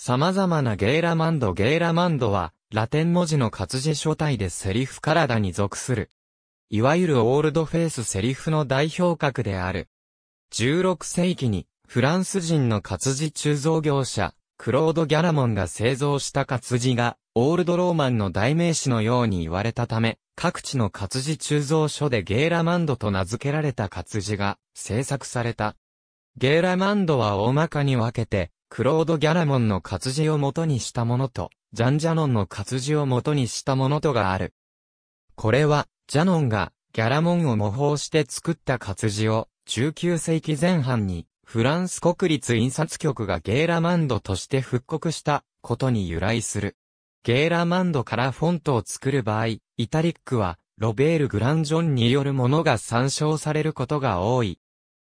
様々なゲーラマンドゲーラマンドは、ラテン文字の活字書体でセリフ体に属する。いわゆるオールドフェイスセリフの代表格である。16世紀に、フランス人の活字鋳造業者、クロード・ギャラモンが製造した活字が、オールドローマンの代名詞のように言われたため、各地の活字鋳造所でゲーラマンドと名付けられた活字が制作された。ゲーラマンドは大まかに分けて、クロード・ギャラモンの活字を元にしたものと、ジャン・ジャノンの活字を元にしたものとがある。これは、ジャノンがギャラモンを模倣して作った活字を、19世紀前半に、フランス国立印刷局がゲーラマンドとして復刻したことに由来する。ゲーラマンドからフォントを作る場合、イタリックは、ロベール・グランジョンによるものが参照されることが多い。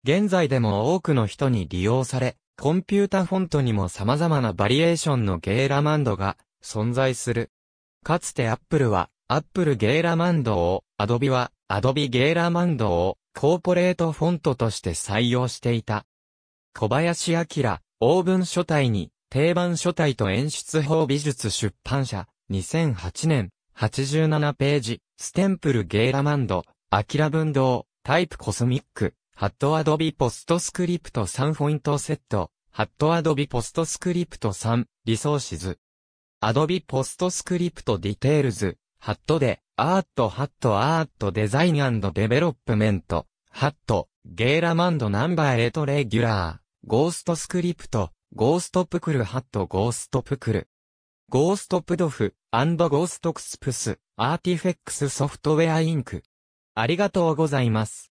現在でも多くの人に利用され、コンピュータフォントにも様々なバリエーションのゲーラマンドが存在する。かつて Apple は Apple ゲーラマンドを、Adobe は Adobe ゲーラマンドをコーポレートフォントとして採用していた。小林明、オーブン書体に定番書体と演出法美術出版社2008年87ページステンプルゲーラマンド、アキラ文堂、タイプコスミックハットアドビポストスクリプト3フォイントセット、ハットアドビポストスクリプト3、リソーシズ。アドビポストスクリプトディテールズ、ハットで、アートハットアートデザインデベロップメント、ハット、ゲーラマンドナンバーエトレギュラー、ゴーストスクリプト、ゴーストプクルハットゴーストプクル。ゴーストプドフ、アンドゴーストクスプス、アーティフェックスソフトウェアインク。ありがとうございます。